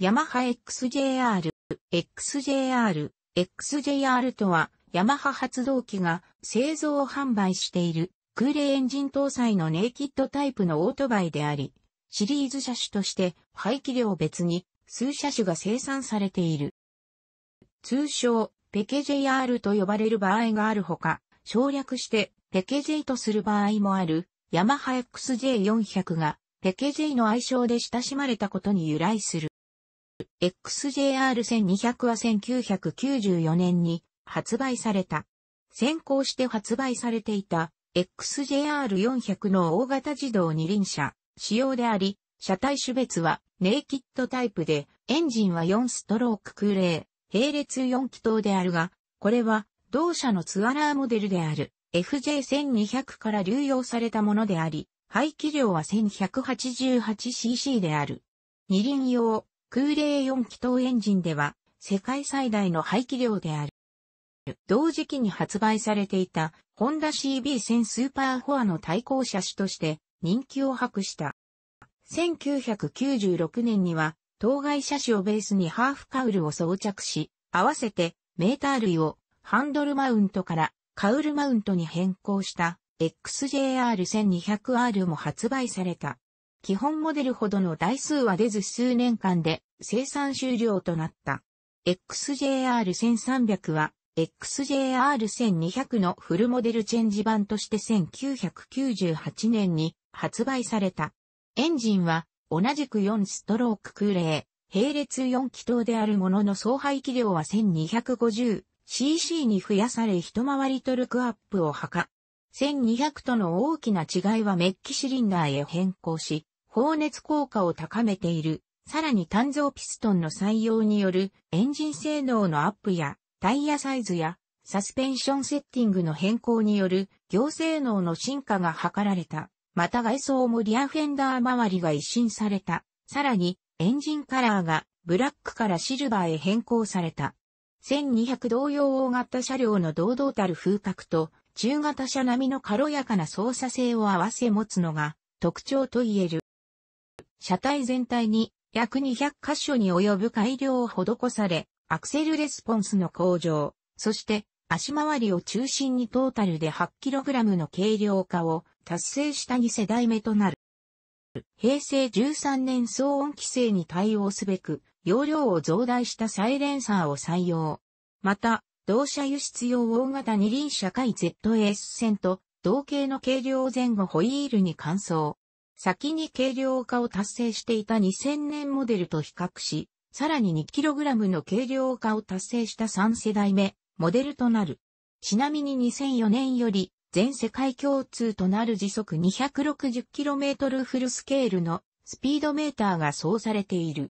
ヤマハ XJR、XJR、XJR とは、ヤマハ発動機が製造販売している空冷エンジン搭載のネイキッドタイプのオートバイであり、シリーズ車種として排気量別に数車種が生産されている。通称、ペケ JR と呼ばれる場合があるほか、省略してペケ J とする場合もある、ヤマハ XJ400 がペケ J の愛称で親しまれたことに由来する。XJR1200 は1994年に発売された。先行して発売されていた XJR400 の大型自動二輪車仕様であり、車体種別はネイキッドタイプで、エンジンは4ストローク空冷、並列4気筒であるが、これは同社のツアラーモデルである FJ1200 から流用されたものであり、排気量は 1188cc である。二輪用空冷4気筒エンジンでは世界最大の排気量である。同時期に発売されていたホンダ CB1000 スーパーフォアの対抗車種として人気を博した。1996年には当該車種をベースにハーフカウルを装着し、合わせてメーター類をハンドルマウントからカウルマウントに変更した XJR1200R も発売された。基本モデルほどの台数は出ず数年間で生産終了となった。XJR1300 は XJR1200 のフルモデルチェンジ版として1998年に発売された。エンジンは同じく4ストローク空冷、並列4気筒であるものの総排気量は 1250cc に増やされ一回りトルクアップを図。1200との大きな違いはメッキシリンダーへ変更し、高熱効果を高めている。さらに単造ピストンの採用によるエンジン性能のアップやタイヤサイズやサスペンションセッティングの変更による行性能の進化が図られた。また外装もリアフェンダー周りが一新された。さらにエンジンカラーがブラックからシルバーへ変更された。1200同様大型車両の堂々たる風格と中型車並みの軽やかな操作性を合わせ持つのが特徴と言える。車体全体に約200箇所に及ぶ改良を施され、アクセルレスポンスの向上、そして足回りを中心にトータルで 8kg の軽量化を達成した2世代目となる。平成13年騒音規制に対応すべく、容量を増大したサイレンサーを採用。また、同車輸出用大型二輪車界 ZS 線と同型の軽量前後ホイールに換装。先に軽量化を達成していた2000年モデルと比較し、さらに 2kg の軽量化を達成した3世代目、モデルとなる。ちなみに2004年より、全世界共通となる時速 260km フルスケールのスピードメーターがそうされている。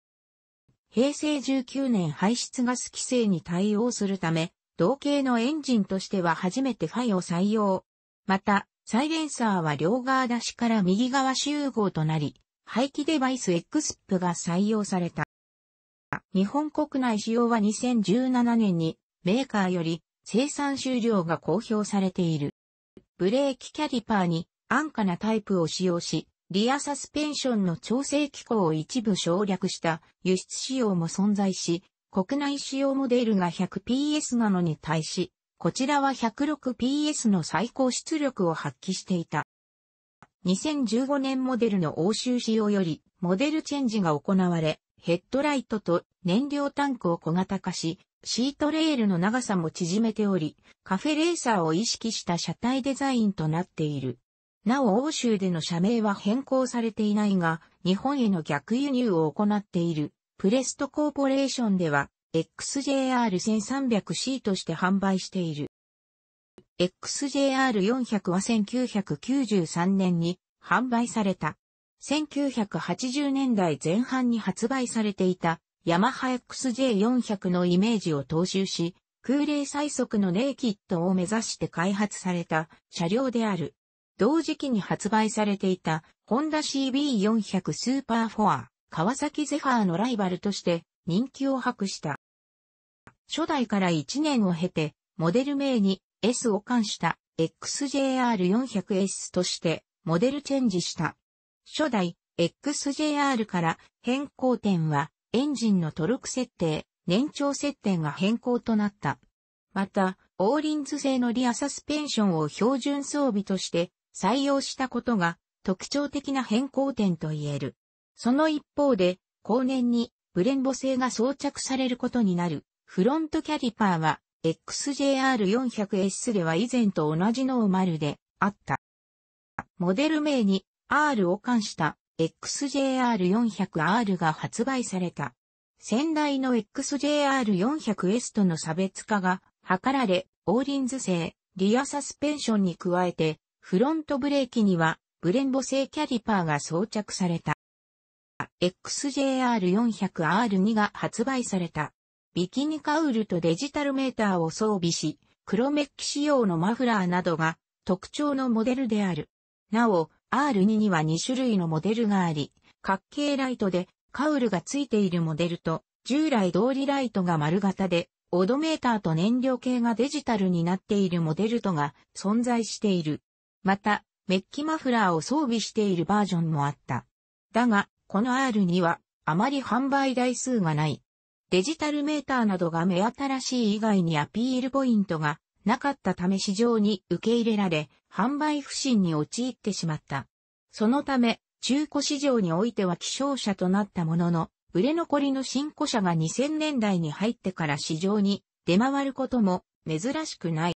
平成19年排出ガス規制に対応するため、同型のエンジンとしては初めてファイを採用。また、サイレンサーは両側出しから右側集合となり、排気デバイス XP が採用された。日本国内使用は2017年にメーカーより生産終了が公表されている。ブレーキキャリパーに安価なタイプを使用し、リアサスペンションの調整機構を一部省略した輸出仕様も存在し、国内仕様モデルが 100PS なのに対し、こちらは 106PS の最高出力を発揮していた。2015年モデルの欧州仕様より、モデルチェンジが行われ、ヘッドライトと燃料タンクを小型化し、シートレールの長さも縮めており、カフェレーサーを意識した車体デザインとなっている。なお欧州での社名は変更されていないが、日本への逆輸入を行っているプレストコーポレーションでは、XJR1300C として販売している。XJR400 は1993年に販売された。1980年代前半に発売されていたヤマハ XJ400 のイメージを踏襲し、空冷最速のネイキッドを目指して開発された車両である。同時期に発売されていたホンダ CB400 スーパーフォア、川崎ゼファーのライバルとして人気を博した。初代から1年を経て、モデル名に S を冠した XJR400S としてモデルチェンジした。初代 XJR から変更点はエンジンのトルク設定、年長設定が変更となった。また、オーリンズ製のリアサスペンションを標準装備として採用したことが特徴的な変更点と言える。その一方で、後年にブレンボ製が装着されることになる。フロントキャリパーは XJR400S では以前と同じノーマルであった。モデル名に R を冠した XJR400R が発売された。先代の XJR400S との差別化が図られ、オーリンズ製、リアサスペンションに加えて、フロントブレーキにはブレンボ製キャリパーが装着された。XJR400R2 が発売された。ビキニカウルとデジタルメーターを装備し、黒メッキ仕様のマフラーなどが特徴のモデルである。なお、R2 には2種類のモデルがあり、角形ライトでカウルがついているモデルと、従来通りライトが丸型で、オドメーターと燃料系がデジタルになっているモデルとが存在している。また、メッキマフラーを装備しているバージョンもあった。だが、この R にはあまり販売台数がない。デジタルメーターなどが目新しい以外にアピールポイントがなかったため市場に受け入れられ、販売不振に陥ってしまった。そのため、中古市場においては希少車となったものの、売れ残りの新古車が2000年代に入ってから市場に出回ることも珍しくない。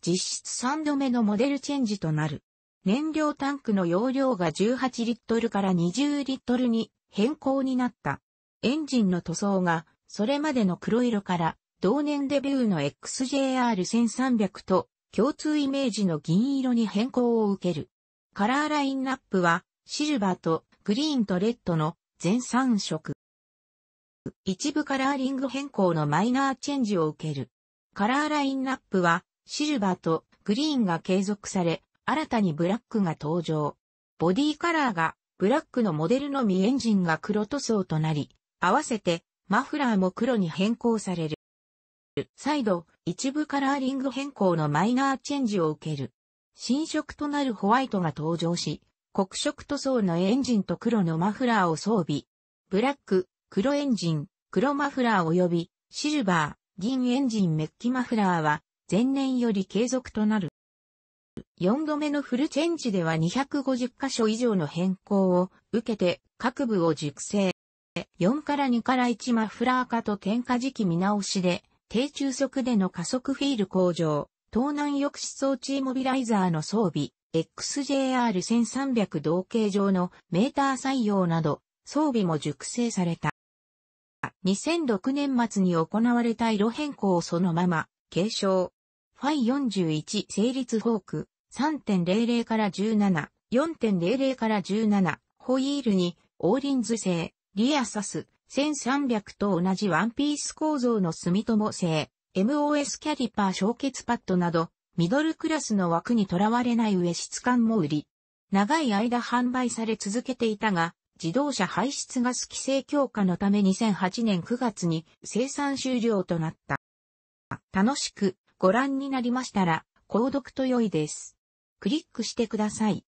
実質3度目のモデルチェンジとなる。燃料タンクの容量が18リットルから20リットルに変更になった。エンジンの塗装がそれまでの黒色から同年デビューの XJR1300 と共通イメージの銀色に変更を受ける。カラーラインナップはシルバーとグリーンとレッドの全3色。一部カラーリング変更のマイナーチェンジを受ける。カラーラインナップはシルバーとグリーンが継続され、新たにブラックが登場。ボディカラーがブラックのモデルのみエンジンが黒塗装となり、合わせてマフラーも黒に変更される。再度、一部カラーリング変更のマイナーチェンジを受ける。新色となるホワイトが登場し、黒色塗装のエンジンと黒のマフラーを装備。ブラック、黒エンジン、黒マフラー及び、シルバー、銀エンジンメッキマフラーは、前年より継続となる。4度目のフルチェンジでは250箇所以上の変更を受けて各部を熟成。4から2から1マフラー化と点火時期見直しで、低中速での加速フィール向上、盗難抑止装置モビライザーの装備、XJR1300 同型上のメーター採用など、装備も熟成された。2006年末に行われた色変更をそのまま、継承。ファイ41成立フォーク、3.00から17、4.00から17、ホイールに、オーリンズ製、リアサス、1300と同じワンピース構造の住友製、MOS キャリパー消結パッドなど、ミドルクラスの枠にとらわれない上質感も売り。長い間販売され続けていたが、自動車排出ガス規制強化のため2008年9月に生産終了となった。楽しくご覧になりましたら、購読と良いです。クリックしてください。